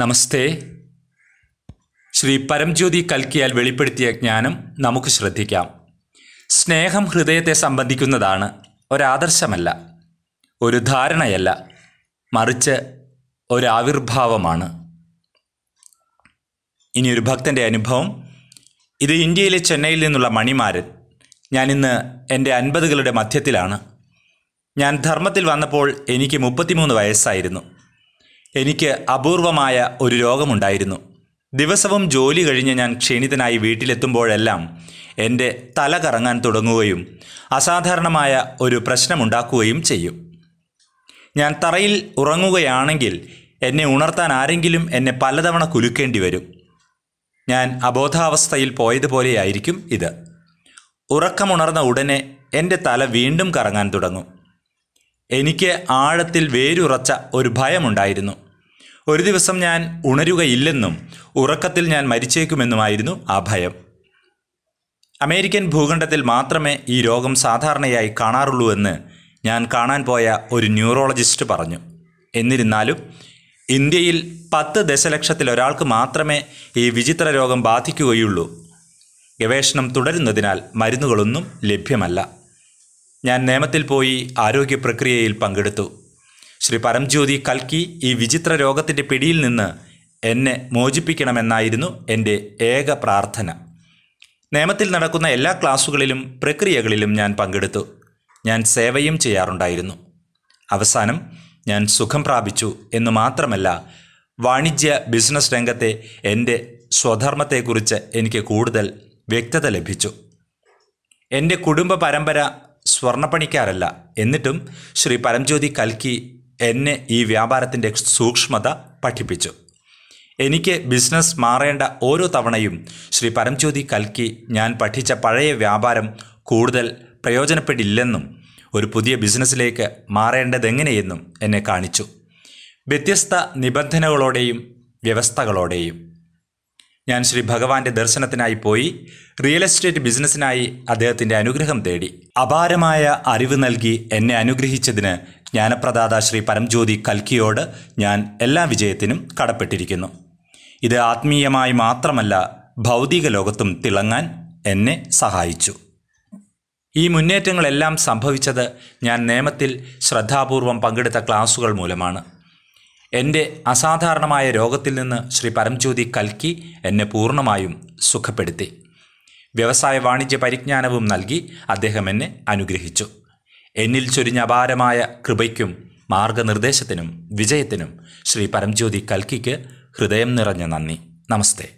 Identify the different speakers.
Speaker 1: നമസ്തേ ശ്രീ പരംജ്യോതി കൽക്കിയാൽ വെളിപ്പെടുത്തിയ ജ്ഞാനം നമുക്ക് ശ്രദ്ധിക്കാം സ്നേഹം ഹൃദയത്തെ സംബന്ധിക്കുന്നതാണ് ഒരാദർശമല്ല ഒരു ധാരണയല്ല മറിച്ച് ഒരു ഇനി ഒരു ഭക്തൻ്റെ അനുഭവം ഇത് ഇന്ത്യയിലെ ചെന്നൈയിൽ നിന്നുള്ള മണിമാരൻ ഞാനിന്ന് എൻ്റെ അൻപതുകളുടെ മധ്യത്തിലാണ് ഞാൻ ധർമ്മത്തിൽ വന്നപ്പോൾ എനിക്ക് മുപ്പത്തിമൂന്ന് വയസ്സായിരുന്നു എനിക്ക് അപൂർവമായ ഒരു രോഗമുണ്ടായിരുന്നു ദിവസവും ജോലി കഴിഞ്ഞ് ഞാൻ ക്ഷീണിതനായി വീട്ടിലെത്തുമ്പോഴെല്ലാം എൻ്റെ തല കറങ്ങാൻ തുടങ്ങുകയും അസാധാരണമായ ഒരു പ്രശ്നമുണ്ടാക്കുകയും ചെയ്യും ഞാൻ തറയിൽ ഉറങ്ങുകയാണെങ്കിൽ എന്നെ ഉണർത്താൻ ആരെങ്കിലും എന്നെ പലതവണ കുലുക്കേണ്ടി വരും ഞാൻ അബോധാവസ്ഥയിൽ പോയതുപോലെയായിരിക്കും ഇത് ഉറക്കമുണർന്ന ഉടനെ എൻ്റെ തല വീണ്ടും കറങ്ങാൻ തുടങ്ങും എനിക്ക് ആഴത്തിൽ വേരുറച്ച ഒരു ഭയമുണ്ടായിരുന്നു ഒരു ദിവസം ഞാൻ ഉണരുകയില്ലെന്നും ഉറക്കത്തിൽ ഞാൻ മരിച്ചേക്കുമെന്നുമായിരുന്നു ആ ഭയം അമേരിക്കൻ ഭൂഖണ്ഡത്തിൽ മാത്രമേ ഈ രോഗം സാധാരണയായി കാണാറുള്ളൂ എന്ന് ഞാൻ കാണാൻ പോയ ഒരു ന്യൂറോളജിസ്റ്റ് പറഞ്ഞു എന്നിരുന്നാലും ഇന്ത്യയിൽ പത്ത് ദശലക്ഷത്തിൽ ഒരാൾക്ക് മാത്രമേ ഈ വിചിത്ര രോഗം ബാധിക്കുകയുള്ളൂ ഗവേഷണം തുടരുന്നതിനാൽ മരുന്നുകളൊന്നും ലഭ്യമല്ല ഞാൻ നേമത്തിൽ പോയി ആരോഗ്യ പ്രക്രിയയിൽ പങ്കെടുത്തു ശ്രീ പരംജ്യോതി കൽക്കി ഈ വിചിത്ര രോഗത്തിൻ്റെ പിടിയിൽ നിന്ന് എന്നെ മോചിപ്പിക്കണമെന്നായിരുന്നു എൻ്റെ ഏക പ്രാർത്ഥന നിയമത്തിൽ നടക്കുന്ന എല്ലാ ക്ലാസ്സുകളിലും പ്രക്രിയകളിലും ഞാൻ പങ്കെടുത്തു ഞാൻ സേവയും ചെയ്യാറുണ്ടായിരുന്നു അവസാനം ഞാൻ സുഖം പ്രാപിച്ചു എന്ന് മാത്രമല്ല വാണിജ്യ ബിസിനസ് രംഗത്തെ എൻ്റെ സ്വധർമ്മത്തെക്കുറിച്ച് എനിക്ക് കൂടുതൽ വ്യക്തത ലഭിച്ചു എൻ്റെ കുടുംബ പരമ്പര സ്വർണ്ണപ്പണിക്കാരല്ല എന്നിട്ടും ശ്രീ പരംജ്യോതി കൽക്കി എന്നെ ഈ വ്യാപാരത്തിൻ്റെ സൂക്ഷ്മത പഠിപ്പിച്ചു എനിക്ക് ബിസിനസ് മാറേണ്ട ഓരോ തവണയും ശ്രീ പരംജ്യോതി കൽക്കി ഞാൻ പഠിച്ച പഴയ വ്യാപാരം കൂടുതൽ പ്രയോജനപ്പെടില്ലെന്നും ഒരു പുതിയ ബിസിനസ്സിലേക്ക് മാറേണ്ടതെങ്ങനെയെന്നും എന്നെ കാണിച്ചു വ്യത്യസ്ത നിബന്ധനകളോടെയും വ്യവസ്ഥകളോടെയും ഞാൻ ശ്രീ ഭഗവാന്റെ ദർശനത്തിനായി പോയി റിയൽ എസ്റ്റേറ്റ് ബിസിനസ്സിനായി അദ്ദേഹത്തിൻ്റെ അനുഗ്രഹം തേടി അപാരമായ അറിവ് നൽകി എന്നെ അനുഗ്രഹിച്ചതിന് ജ്ഞാനപ്രദാത ശ്രീ പരംജ്യോതി കൽക്കിയോട് ഞാൻ എല്ലാ വിജയത്തിനും കടപ്പെട്ടിരിക്കുന്നു ഇത് ആത്മീയമായി മാത്രമല്ല ഭൗതിക ലോകത്തും തിളങ്ങാൻ എന്നെ സഹായിച്ചു ഈ മുന്നേറ്റങ്ങളെല്ലാം സംഭവിച്ചത് ഞാൻ നിയമത്തിൽ ശ്രദ്ധാപൂർവം പങ്കെടുത്ത ക്ലാസുകൾ മൂലമാണ് എൻ്റെ അസാധാരണമായ രോഗത്തിൽ നിന്ന് ശ്രീ പരംജ്യോതി കൽക്കി എന്നെ പൂർണ്ണമായും സുഖപ്പെടുത്തി വ്യവസായ വാണിജ്യ പരിജ്ഞാനവും നൽകി അദ്ദേഹം എന്നെ അനുഗ്രഹിച്ചു എന്നിൽ ചൊരിഞ്ഞ അപാരമായ കൃപയ്ക്കും മാർഗനിർദ്ദേശത്തിനും വിജയത്തിനും ശ്രീ പരംജ്യോതി കൽക്കിക്ക് ഹൃദയം നിറഞ്ഞ നന്ദി നമസ്തേ